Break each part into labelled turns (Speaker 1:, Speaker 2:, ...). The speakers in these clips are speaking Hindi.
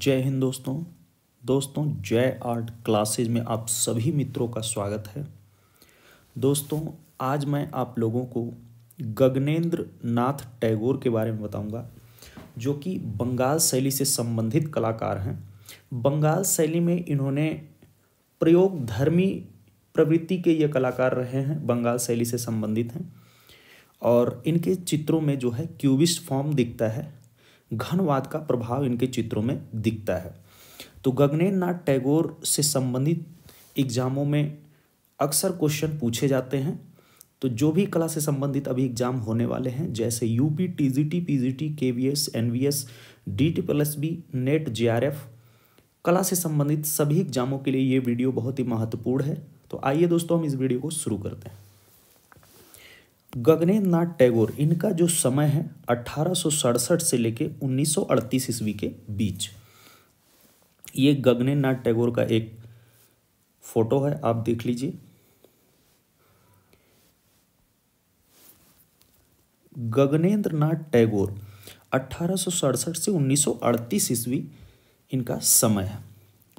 Speaker 1: जय हिंद दोस्तों दोस्तों जय आर्ट क्लासेज में आप सभी मित्रों का स्वागत है दोस्तों आज मैं आप लोगों को गगनेंद्र नाथ टैगोर के बारे में बताऊंगा जो कि बंगाल शैली से संबंधित कलाकार हैं बंगाल शैली में इन्होंने प्रयोग धर्मी प्रवृत्ति के ये कलाकार रहे हैं बंगाल शैली से संबंधित हैं और इनके चित्रों में जो है क्यूबिस्ट फॉर्म दिखता है घनवाद का प्रभाव इनके चित्रों में दिखता है तो गगनेन्द्र नाथ टैगोर से संबंधित एग्जामों में अक्सर क्वेश्चन पूछे जाते हैं तो जो भी कला से संबंधित अभी एग्जाम होने वाले हैं जैसे UP TGT PGT KVS NVS DT plus B NET JRF कला से संबंधित सभी एग्जामों के लिए ये वीडियो बहुत ही महत्वपूर्ण है तो आइए दोस्तों हम इस वीडियो को शुरू करते हैं गगनेन्द्र नाथ टैगोर इनका जो समय है अठारह से लेके 1938 ईस्वी के बीच ये नाथ टैगोर का एक फोटो है आप देख लीजिए गगनेन्द्र नाथ टैगोर अठारह से 1938 ईस्वी इनका समय है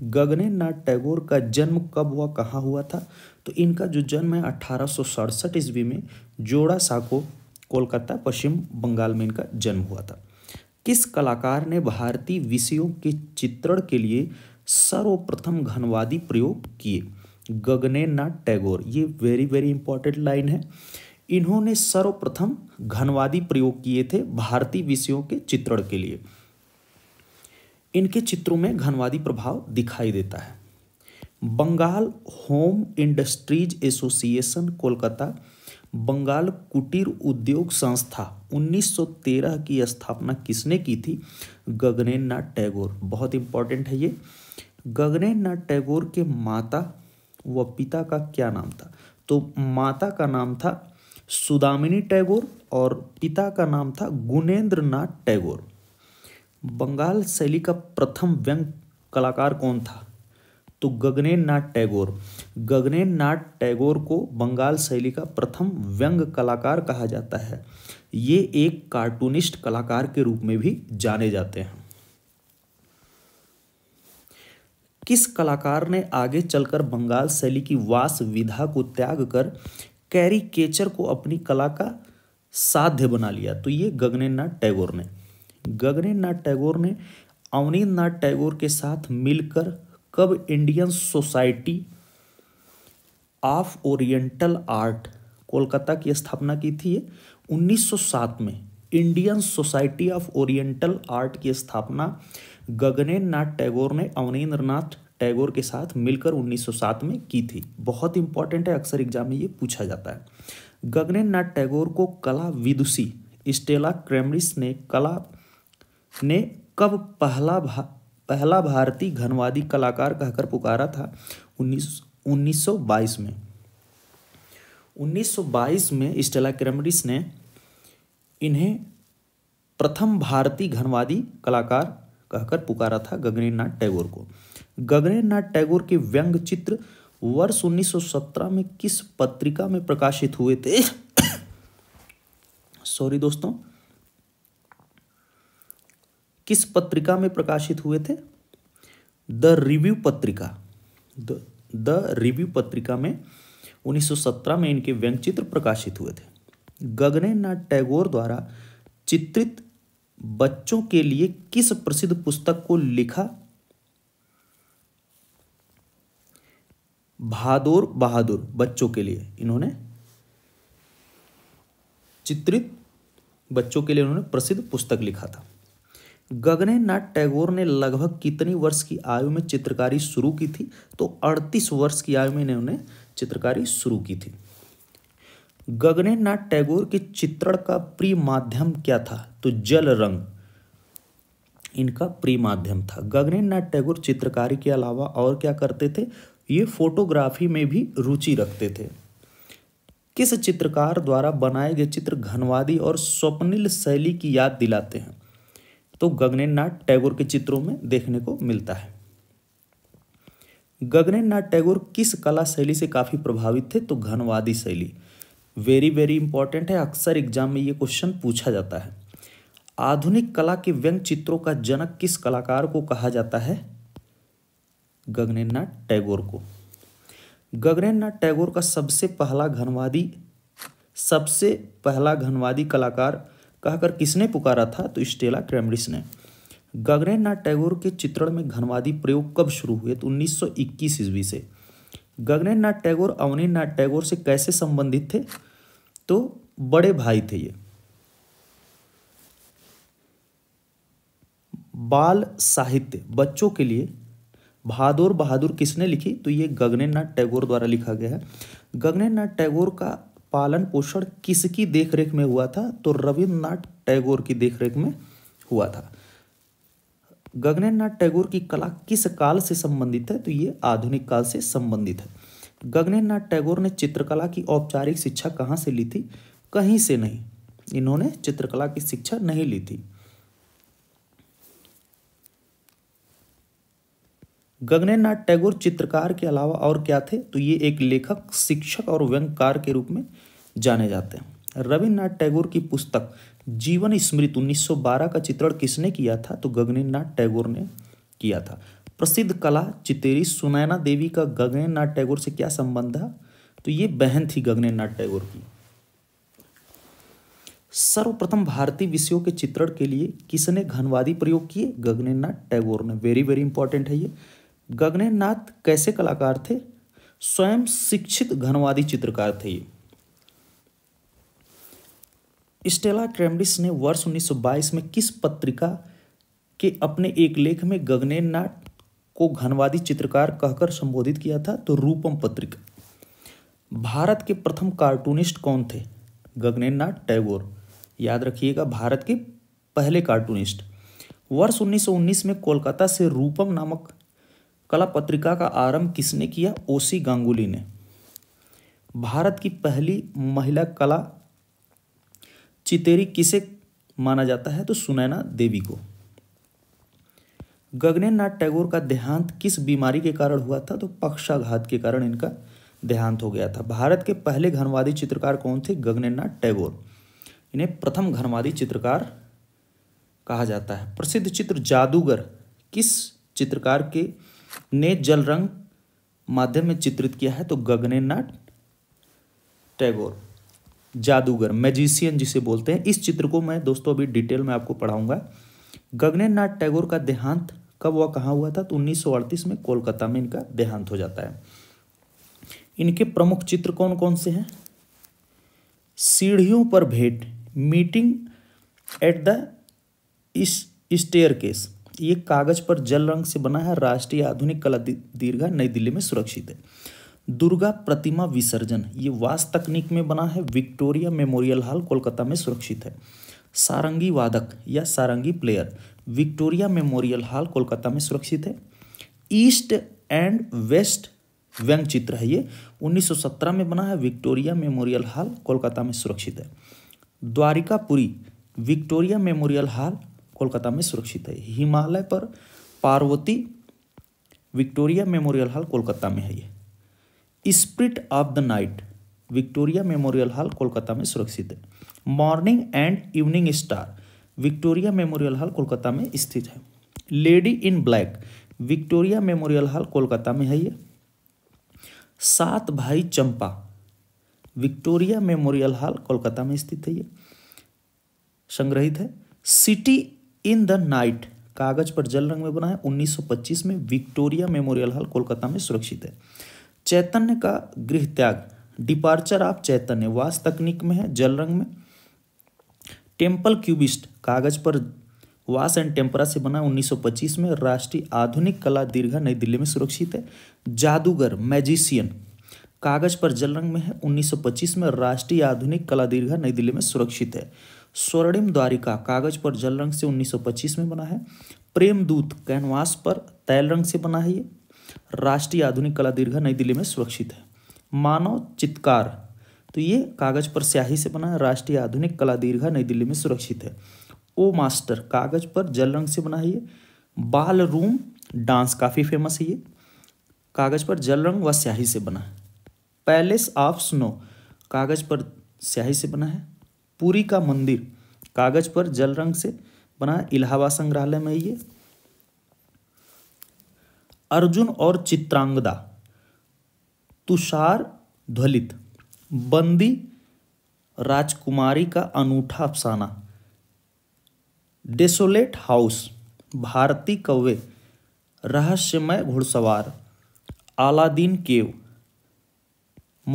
Speaker 1: गगनेन्द्र नाथ टैगोर का जन्म कब हुआ कहाँ हुआ था तो इनका जो जन्म है अट्ठारह सौ ईस्वी में जोड़ा साको कोलकाता पश्चिम बंगाल में इनका जन्म हुआ था किस कलाकार ने भारतीय विषयों के चित्रण के लिए सर्वप्रथम घनवादी प्रयोग किए गगने नाथ टैगोर ये वेरी वेरी इंपॉर्टेंट लाइन है इन्होंने सर्वप्रथम घनवादी प्रयोग किए थे भारतीय विषयों के चित्रण के लिए इनके चित्रों में घनवादी प्रभाव दिखाई देता है Bengal Home Industries Association Kolkata Bengal कुटीर उद्योग संस्था 1913 की स्थापना किसने की थी नाथ टैगोर बहुत इंपॉर्टेंट है ये गगनेन्द्रनाथ टैगोर के माता व पिता का क्या नाम था तो माता का नाम था सुदामिनी टैगोर और पिता का नाम था गुनेन्द्र नाथ टैगोर बंगाल शैली का प्रथम व्यंग कलाकार कौन था तो गगनेन नाथ टैगोर गगनेन नाथ टैगोर को बंगाल शैली का प्रथम व्यंग कलाकार कहा जाता है ये एक कार्टूनिस्ट कलाकार के रूप में भी जाने जाते हैं किस कलाकार ने आगे चलकर बंगाल शैली की वास विधा को त्याग कर कैरी केचर को अपनी कला का साध्य बना लिया तो ये गगनेनाथ टैगोर ने गगनेनाथ टैगोर ने अवनीन्द्रनाथ टैगोर के साथ मिलकर कब Indian Society of Oriental Art Kolkata की स्थापना की थी 1907 में Indian Society of Oriental Art की स्थापना गगनेन्द्र नाथ टैगोर ने अवनीन्द्र नाथ टैगोर के साथ मिलकर 1907 में की थी बहुत इंपॉर्टेंट है अक्सर एग्जाम में ये पूछा जाता है गगनेन्द्र नाथ टैगोर को कला विदुषी स्टेला क्रेमरिस ने कला ने कब पहला भा पहला भारतीय घनवादी कलाकार कहकर पुकारा था उन्नीस 1922 में 1922 में स्टेला क्रेमडिस ने इन्हें प्रथम भारतीय घनवादी कलाकार कहकर पुकारा था गगनेनाथ टैगोर को गगनेनाथ टैगोर के व्यंग चित्र वर्ष 1917 में किस पत्रिका में प्रकाशित हुए थे सॉरी दोस्तों किस पत्रिका में प्रकाशित हुए थे द रिव्यू पत्रिका द रिव्यू पत्रिका में 1917 में इनके व्यंगचित्र प्रकाशित हुए थे गगनेनाथ टैगोर द्वारा चित्रित बच्चों के लिए किस प्रसिद्ध पुस्तक को लिखा बहादुर बहादुर बच्चों के लिए इन्होंने चित्रित बच्चों के लिए उन्होंने प्रसिद्ध पुस्तक लिखा था गगनेनाथ टैगोर ने लगभग कितनी वर्ष की आयु में चित्रकारी शुरू की थी तो 38 वर्ष की आयु में इन्होंने चित्रकारी शुरू की थी गगनेनाथ टैगोर के चित्रण का प्रिय माध्यम क्या था तो जल रंग इनका प्रिय माध्यम था गगनेनाथ टैगोर चित्रकारी के अलावा और क्या करते थे ये फोटोग्राफी में भी रुचि रखते थे किस चित्रकार द्वारा बनाए गए चित्र घनवादी और स्वप्निल शैली की याद दिलाते हैं तो नाथ टैगोर के चित्रों में देखने को मिलता है नाथ टैगोर किस कला शैली से काफ़ी प्रभावित थे तो घनवादी शैली वेरी वेरी इंपॉर्टेंट है अक्सर एग्जाम में यह क्वेश्चन पूछा जाता है आधुनिक कला के व्यंग चित्रों का जनक किस कलाकार को कहा जाता है गगनेन्द्रनाथ टैगोर को नाथ टैगोर का सबसे पहला घनवादी सबसे पहला घनवादी कलाकार कहकर किसने पुकारा था तो स्टेला क्रेमरिस ने गगनेन्द्रनाथ टैगोर के चित्रण में घनवादी प्रयोग कब शुरू हुए तो 1921 ईस्वी से नाथ टैगोर अवनीन्द्रनाथ टैगोर से कैसे संबंधित थे तो बड़े भाई थे ये बाल साहित्य बच्चों के लिए बहादुर बहादुर किसने लिखी तो ये नाथ टैगोर द्वारा लिखा गया है नाथ टैगोर का पालन पोषण किसकी देखरेख में हुआ था तो रविन्द्रनाथ टैगोर की देखरेख में हुआ था गगनेन्द्रनाथ टैगोर की कला किस काल से संबंधित है तो ये आधुनिक काल से संबंधित है गगनेन्द्रनाथ टैगोर ने चित्रकला की औपचारिक शिक्षा कहाँ से ली थी कहीं से नहीं इन्होंने चित्रकला की शिक्षा नहीं ली थी गगनेनाथ टैगोर चित्रकार के अलावा और क्या थे तो ये एक लेखक शिक्षक और व्यंगकार के रूप में जाने जाते हैं रविन्द्रनाथ टैगोर की पुस्तक जीवन स्मृति 1912 का चित्रण किसने किया था तो गगनेनाथ टैगोर ने किया था प्रसिद्ध कला चितेरी सुनैना देवी का गगनेनाथ टैगोर से क्या संबंध है तो ये बहन थी गगनेनाथ टैगोर की सर्वप्रथम भारतीय विषयों के चित्रण के लिए किसने घनवादी प्रयोग किए गगनेनाथ टैगोर ने वेरी वेरी इंपॉर्टेंट है ये गगनेनाथ कैसे कलाकार थे स्वयं शिक्षित घनवादी चित्रकार थे स्टेला क्रेमडिस ने वर्ष 1922 में किस पत्रिका के अपने एक लेख में गगनेनाथ को घनवादी चित्रकार कहकर संबोधित किया था तो रूपम पत्रिका भारत के प्रथम कार्टूनिस्ट कौन थे गगनेनाथ टैगोर याद रखिएगा भारत के पहले कार्टूनिस्ट वर्ष 1919 में कोलकाता से रूपम नामक कला पत्रिका का आरंभ किसने किया ओसी गांगुली ने भारत की पहली महिला कला चितेरी किसे माना जाता है तो सुनैना देवी को गगनेन्द्रनाथ टैगोर का देहांत किस बीमारी के कारण हुआ था तो पक्षाघात के कारण इनका देहांत हो गया था भारत के पहले घनवादी चित्रकार कौन थे नाथ टैगोर इन्हें प्रथम घनवादी चित्रकार कहा जाता है प्रसिद्ध चित्र जादूगर किस चित्रकार के ने जल रंग माध्यम में चित्रित किया है तो नाथ टैगोर जादूगर मैजिशियन जिसे बोलते हैं इस चित्र को मैं दोस्तों अभी डिटेल में आपको पढ़ाऊंगा गगनेनाथ टैगोर का देहांत कब हुआ कहाँ हुआ था तो उन्नीस में कोलकाता में इनका देहांत हो जाता है इनके प्रमुख चित्र कौन कौन से हैं सीढ़ियों पर भेंट meeting at the is staircase ये कागज पर जल रंग से बना है राष्ट्रीय आधुनिक कला दीर्घा नई दिल्ली में सुरक्षित है दुर्गा प्रतिमा विसर्जन ये वास तकनीक में बना है विक्टोरिया मेमोरियल हॉल कोलकाता में सुरक्षित है सारंगी वादक या sarangi player Victoria Memorial Hall Kolkata में सुरक्षित है ईस्ट एंड वेस्ट व्यंग चित्र है ये 1917 में बना है विक्टोरिया मेमोरियल हॉल कोलकाता में सुरक्षित है Dwarikapuri Victoria Memorial Hall Kolkata में सुरक्षित है हिमालय पर Parvati Victoria Memorial Hall Kolkata में है ये spirit of the night Victoria Memorial Hall Kolkata में सुरक्षित है morning and evening star Victoria Memorial Hall Kolkata में स्थित है lady in black Victoria Memorial Hall Kolkata में है ये Saat Bhai Champa Victoria Memorial Hall Kolkata में स्थित है ये संग्रहित है सिटी इन द नाइट कागज पर जल रंग में बना है 1925 में विक्टोरिया मेमोरियल हॉल कोलकाता में सुरक्षित है चैतन्य का गृह त्याग डिपार्चर ऑफ चैतन्य वास तकनीक में है जल रंग में टेम्पल क्यूबिस्ट कागज पर वास एंड टेम्परा से बना 1925 में राष्ट्रीय आधुनिक कला दीर्घा नई दिल्ली में सुरक्षित है जादूगर मैजिशियन कागज पर जल रंग में है 1925 में राष्ट्रीय आधुनिक कला दीर्घा नई दिल्ली में सुरक्षित है स्वर्णिम द्वारिका कागज पर जल रंग से 1925 में बना है प्रेम दूत कैनवास पर तैल रंग से बना है ये राष्ट्रीय आधुनिक कला दीर्घा नई दिल्ली में सुरक्षित है मानव चित्कार तो ये कागज पर स्याही से बना है राष्ट्रीय आधुनिक कला दीर्घा नई दिल्ली में सुरक्षित है ओ मास्टर कागज पर जल रंग से बना है ये बाल रूम डांस काफ़ी फेमस है ये कागज पर जल रंग व स्याही से बना है पैलेस ऑफ स्नो कागज पर स्याही से बना है पुरी का मंदिर कागज पर जल रंग से बना इलाहाबाद संग्रहालय में ये अर्जुन और चित्रांगदा तुषार ध्वलित बंदी राजकुमारी का अनूठा अफसाना डेसोलेट हाउस भारती कौवे रहस्यमय घुड़सवार आलादीन केव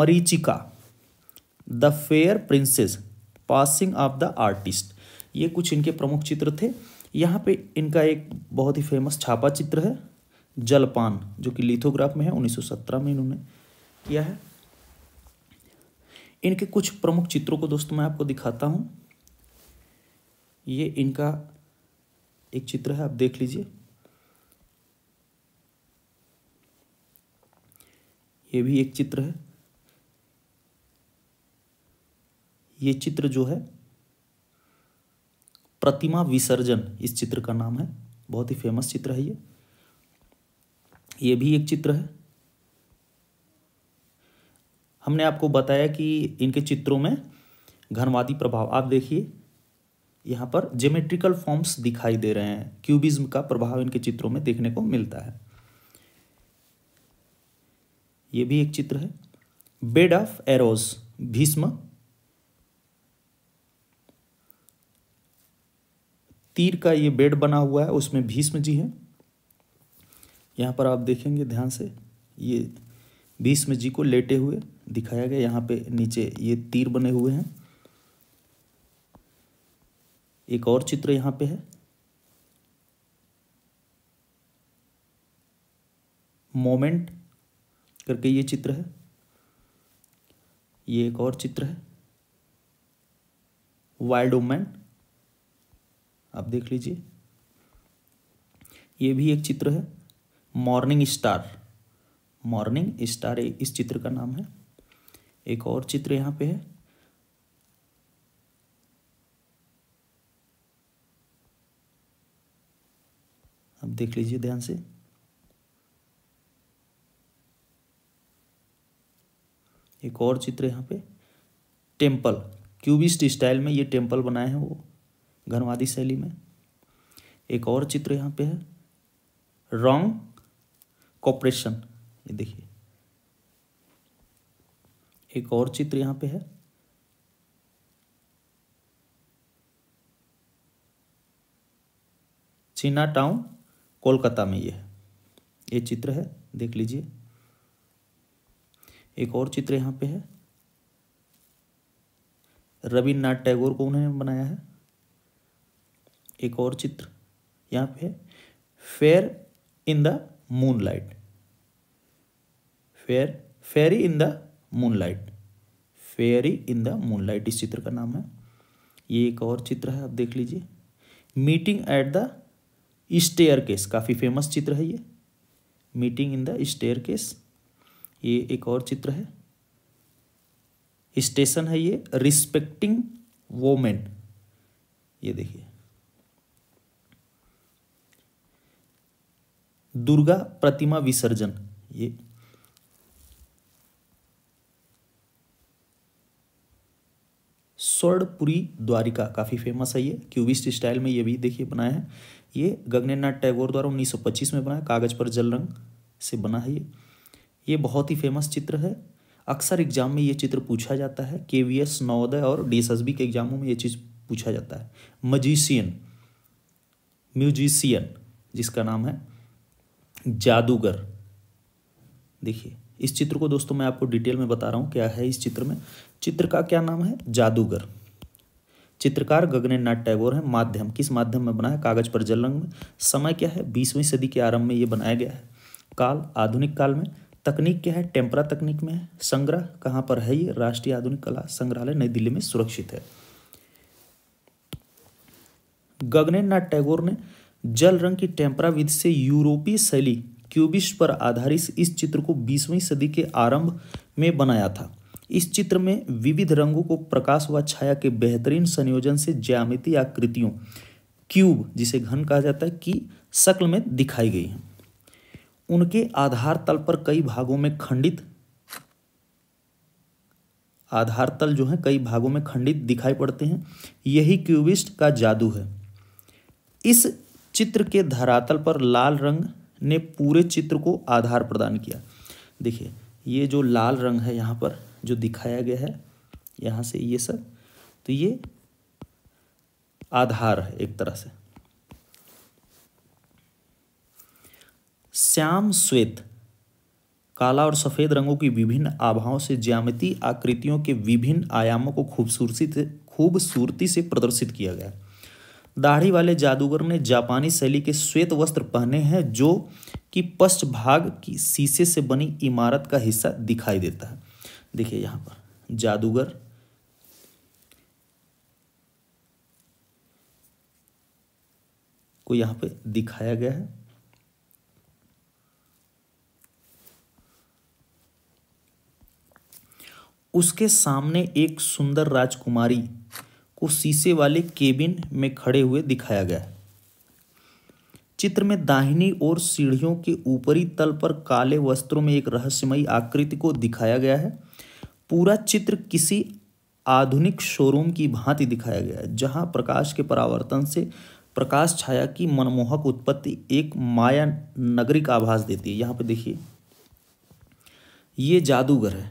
Speaker 1: मरीचिका the fair princess passing of the artist ये कुछ इनके प्रमुख चित्र थे यहाँ पे इनका एक बहुत ही फेमस छापा चित्र है जलपान जो कि लिथोग्राफ में है 1917 में इन्होंने किया है इनके कुछ प्रमुख चित्रों को दोस्तों मैं आपको दिखाता हूँ ये इनका एक चित्र है आप देख लीजिए ये भी एक चित्र है ये चित्र जो है प्रतिमा विसर्जन इस चित्र का नाम है बहुत ही फेमस चित्र है ये ये भी एक चित्र है हमने आपको बताया कि इनके चित्रों में घनवादी प्रभाव आप देखिए यहाँ पर जोमेट्रिकल फॉर्म्स दिखाई दे रहे हैं क्यूबिज्म का प्रभाव इनके चित्रों में देखने को मिलता है ये भी एक चित्र है बेड ऑफ एरोज भीष्म तीर का ये बेड बना हुआ है उसमें भीष्म जी हैं यहाँ पर आप देखेंगे ध्यान से ये भीष्म जी को लेटे हुए दिखाया गया यहाँ पे नीचे ये तीर बने हुए हैं एक और चित्र यहाँ पे है मोमेंट करके ये चित्र है ये एक और चित्र है वाइल्ड वुमेन आप देख लीजिए ये भी एक चित्र है मॉर्निंग स्टार मॉर्निंग स्टार इस चित्र का नाम है एक और चित्र यहाँ पे है आप देख लीजिए ध्यान से एक और चित्र यहाँ पे टेम्पल क्यूबिस्ट स्टाइल में ये टेम्पल बनाए हैं वो घनवादी शैली में एक और चित्र यहाँ पे है रॉन्ग कॉपरेशन ये देखिए एक और चित्र यहाँ पे है चीना टाउन कोलकाता में ये है ये चित्र है देख लीजिए एक और चित्र यहाँ पे है रविन्द्रनाथ टैगोर को उन्होंने बनाया है एक और चित्र यहाँ पे fair in the moonlight fair fairy in the moonlight fairy in the moonlight इस चित्र का नाम है ये एक और चित्र है आप देख लीजिए meeting at the staircase काफ़ी फेमस चित्र है ये meeting in the staircase ये एक और चित्र है स्टेशन है ये रिस्पेक्टिंग वोमेन ये देखिए दुर्गा प्रतिमा विसर्जन ये स्वर्णपुरी द्वारिका काफ़ी फेमस है ये क्यूबिस्ट स्टाइल में ये भी देखिए बनाया है ये गगनेनाथ टैगोर द्वारा 1925 में बनाया कागज़ पर जल रंग से बना है ये ये बहुत ही फेमस चित्र है अक्सर एग्जाम में ये चित्र पूछा जाता है के वी एस नवोदय और डी एस एस बी के एग्जामों में ये चीज़ पूछा जाता है मजिशियन म्यूजिशियन जिसका नाम है जादूगर देखिए इस चित्र को दोस्तों मैं आपको डिटेल में बता रहा हूं क्या है इस चित्र में चित्र का क्या नाम है जादूगर चित्रकार गगनेनाथ टैगोर है माध्यम किस माध्यम में बना है कागज पर जल रंग में समय क्या है बीसवीं सदी के आरंभ में यह बनाया गया है काल आधुनिक काल में तकनीक क्या है टेम्परा तकनीक में है संग्रह कहाँ पर है ये राष्ट्रीय आधुनिक कला संग्रहालय नई दिल्ली में सुरक्षित है गगनेनाथ टैगोर ने जल रंग की टेम्परा विधि से यूरोपीय शैली क्यूबिस्ट पर आधारित इस चित्र को बीसवीं सदी के आरंभ में बनाया था इस चित्र में विविध रंगों को प्रकाश व छाया के बेहतरीन संयोजन से ज्यामिति आकृतियों क्यूब जिसे घन कहा जाता है की शक्ल में दिखाई गई है उनके आधार तल पर कई भागों में खंडित आधार तल जो है कई भागों में खंडित दिखाई पड़ते हैं यही क्यूबिस्ट का जादू है इस चित्र के धरातल पर लाल रंग ने पूरे चित्र को आधार प्रदान किया देखिए ये जो लाल रंग है यहाँ पर जो दिखाया गया है यहाँ से ये सब तो ये आधार है एक तरह से श्याम श्वेत काला और सफ़ेद रंगों की विभिन्न आभाओं से ज्यामितीय आकृतियों के विभिन्न आयामों को खूबसूरती से खूबसूरती से प्रदर्शित किया गया दाढ़ी वाले जादूगर ने जापानी शैली के श्वेत वस्त्र पहने हैं जो कि पश्च भाग की शीशे से बनी इमारत का हिस्सा दिखाई देता है देखिए यहां पर जादूगर को यहां पे दिखाया गया है उसके सामने एक सुंदर राजकुमारी को शीशे वाले केबिन में खड़े हुए दिखाया गया चित्र में दाहिनी ओर सीढ़ियों के ऊपरी तल पर काले वस्त्रों में एक रहस्यमयी आकृति को दिखाया गया है पूरा चित्र किसी आधुनिक शोरूम की भांति दिखाया गया है जहां प्रकाश के परावर्तन से प्रकाश छाया की मनमोहक उत्पत्ति एक माया नगरी का आभास देती है यहां पर देखिए ये जादूगर है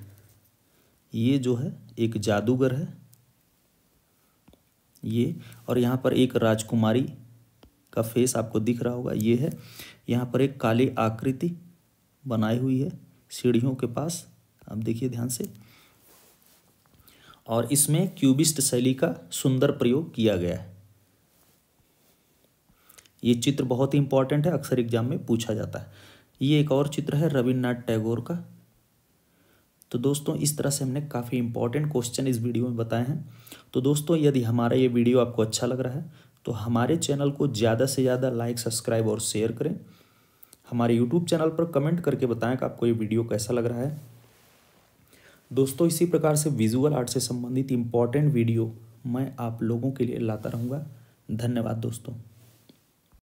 Speaker 1: ये जो है एक जादूगर है ये और यहाँ पर एक राजकुमारी का फेस आपको दिख रहा होगा ये है यहाँ पर एक काली आकृति बनाई हुई है सीढ़ियों के पास आप देखिए ध्यान से और इसमें क्यूबिस्ट शैली का सुंदर प्रयोग किया गया है ये चित्र बहुत ही इंपॉर्टेंट है अक्सर एग्जाम में पूछा जाता है ये एक और चित्र है रविन्द्रनाथ टैगोर का तो दोस्तों इस तरह से हमने काफ़ी इंपॉर्टेंट क्वेश्चन इस वीडियो में बताए हैं तो दोस्तों यदि हमारा ये वीडियो आपको अच्छा लग रहा है तो हमारे चैनल को ज़्यादा से ज़्यादा लाइक सब्सक्राइब और शेयर करें हमारे यूट्यूब चैनल पर कमेंट करके बताएं कि आपको ये वीडियो कैसा लग रहा है दोस्तों इसी प्रकार से विजुअल आर्ट से संबंधित इम्पॉर्टेंट वीडियो मैं आप लोगों के लिए लाता रहूँगा धन्यवाद दोस्तों